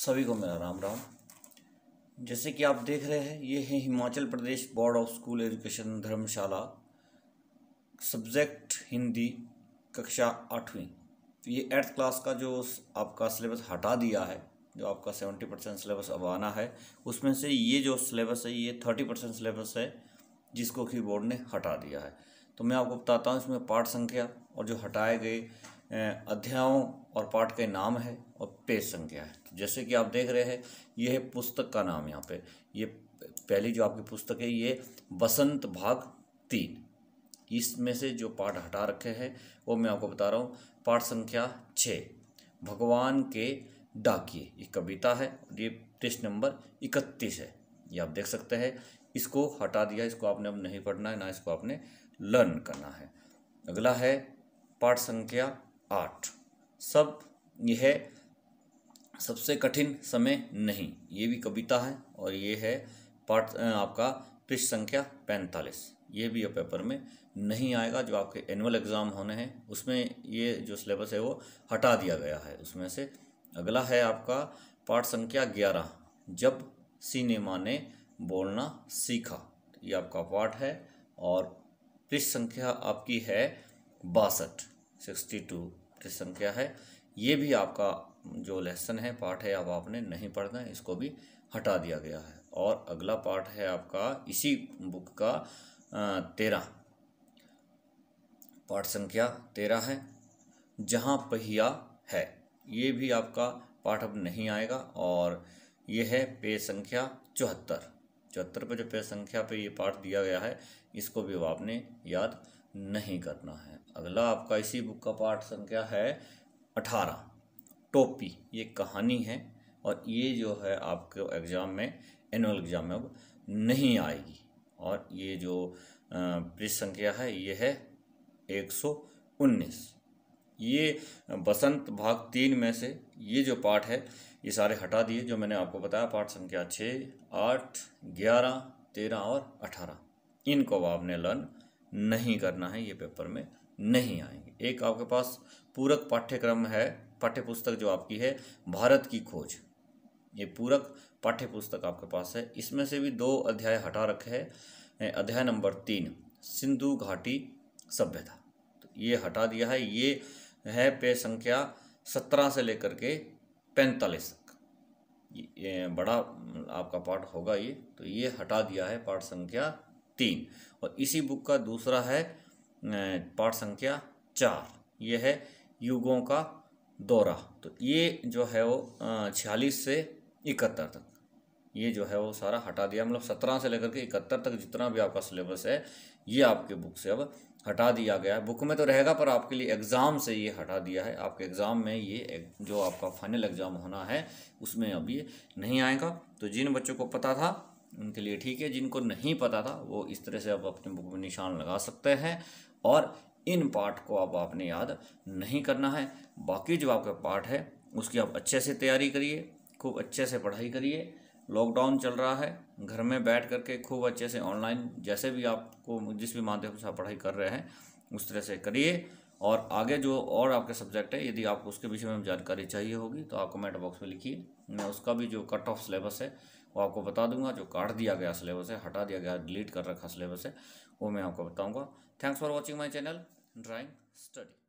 सभी को मेरा राम राम जैसे कि आप देख रहे हैं ये है Himachal Pradesh board of school education Dharamshala subject Hindi कक्षा आठवीं तो ये एट्थ क्लास का जो आपका सिलेबस हटा दिया है जो आपका सेवेंटी परसेंट सिलेबस अब आना है उसमें से ये जो सिलेबस है ये थर्टी परसेंट सिलेबस है जिसको कि बोर्ड ने हटा दिया है तो मैं आपको बताता हूँ इसमें पाठ संख्या और जो हटाए गए अध्यायों और पाठ के नाम है और पेज संख्या है तो जैसे कि आप देख रहे हैं यह है पुस्तक का नाम यहाँ पे ये पहली जो आपकी पुस्तक है ये बसंत भाग तीन इसमें से जो पाठ हटा रखे हैं वो मैं आपको बता रहा हूँ पाठ संख्या छः भगवान के डाकिए ये कविता है ये टेस्ट नंबर इकतीस है ये आप देख सकते हैं इसको हटा दिया इसको आपने अब नहीं पढ़ना है ना इसको आपने लर्न करना है अगला है पाठ संख्या आठ सब यह सबसे कठिन समय नहीं ये भी कविता है और ये है पाठ आपका पृष्ठ संख्या पैंतालीस ये भी अब पेपर में नहीं आएगा जो आपके एनुअल एग्ज़ाम होने हैं उसमें ये जो सिलेबस है वो हटा दिया गया है उसमें से अगला है आपका पाठ संख्या ग्यारह जब सिनेमा ने बोलना सीखा ये आपका पाठ है और पृष्ठ संख्या आपकी है बासठ सिक्सटी टू किस्म संख्या है ये भी आपका जो लेसन है पार्ट है अब आपने नहीं पढ़ना है इसको भी हटा दिया गया है और अगला पार्ट है आपका इसी बुक का तेरह पाठ संख्या तेरह है जहाँ पहिया है ये भी आपका पाठ अब नहीं आएगा और ये है पेज संख्या चौहत्तर चौहत्तर पे जो पेज संख्या पे ये पाठ दिया गया है इसको भी अब आपने याद नहीं करना है अगला आपका इसी बुक का पाठ संख्या है अठारह टोपी ये कहानी है और ये जो है आपके एग्ज़ाम में एनुअल एग्ज़ाम में अब नहीं आएगी और ये जो पृष्ठ संख्या है ये है 119 ये बसंत भाग तीन में से ये जो पाठ है ये सारे हटा दिए जो मैंने आपको बताया पाठ संख्या छः आठ ग्यारह तेरह और अठारह इनको आपने लर्न नहीं करना है ये पेपर में नहीं आएंगे एक आपके पास पूरक पाठ्यक्रम है पाठ्य पुस्तक जो आपकी है भारत की खोज ये पूरक पाठ्य पुस्तक आपके पास है इसमें से भी दो अध्याय हटा रखे हैं अध्याय नंबर तीन सिंधु घाटी सभ्यता तो ये हटा दिया है ये है पे संख्या सत्रह से लेकर के पैंतालीस तक ये बड़ा आपका पार्ट होगा ये तो ये हटा दिया है पार्ट संख्या तीन और इसी बुक का दूसरा है पाठ संख्या चार ये है युगों का दौरा तो ये जो है वो छियालीस से इकहत्तर तक ये जो है वो सारा हटा दिया मतलब सत्रह से लेकर के इकहत्तर तक जितना भी आपका सिलेबस है ये आपके बुक से अब हटा दिया गया है बुक में तो रहेगा पर आपके लिए एग्ज़ाम से ये हटा दिया है आपके एग्ज़ाम में ये जो आपका फाइनल एग्ज़ाम होना है उसमें अब ये नहीं आएगा तो जिन बच्चों को पता था उनके लिए ठीक है जिनको नहीं पता था वो इस तरह से आप अपनी बुक में निशान लगा सकते हैं और इन पार्ट को अब आप आपने याद नहीं करना है बाकी जो आपका पार्ट है उसकी आप अच्छे से तैयारी करिए खूब अच्छे से पढ़ाई करिए लॉकडाउन चल रहा है घर में बैठ करके खूब अच्छे से ऑनलाइन जैसे भी आपको जिस भी माध्यम से आप पढ़ाई कर रहे हैं उस तरह से करिए और आगे जो और आपके सब्जेक्ट है यदि आपको उसके विषय में जानकारी चाहिए होगी तो आप कमेंट बॉक्स में लिखिए मैं उसका भी जो कट ऑफ सिलेबस है वो आपको बता दूंगा जो काट दिया गया सिलेबस है हटा दिया गया डिलीट कर रखा सिलेबस है वो मैं आपको बताऊँगा thanks for watching my channel drawing study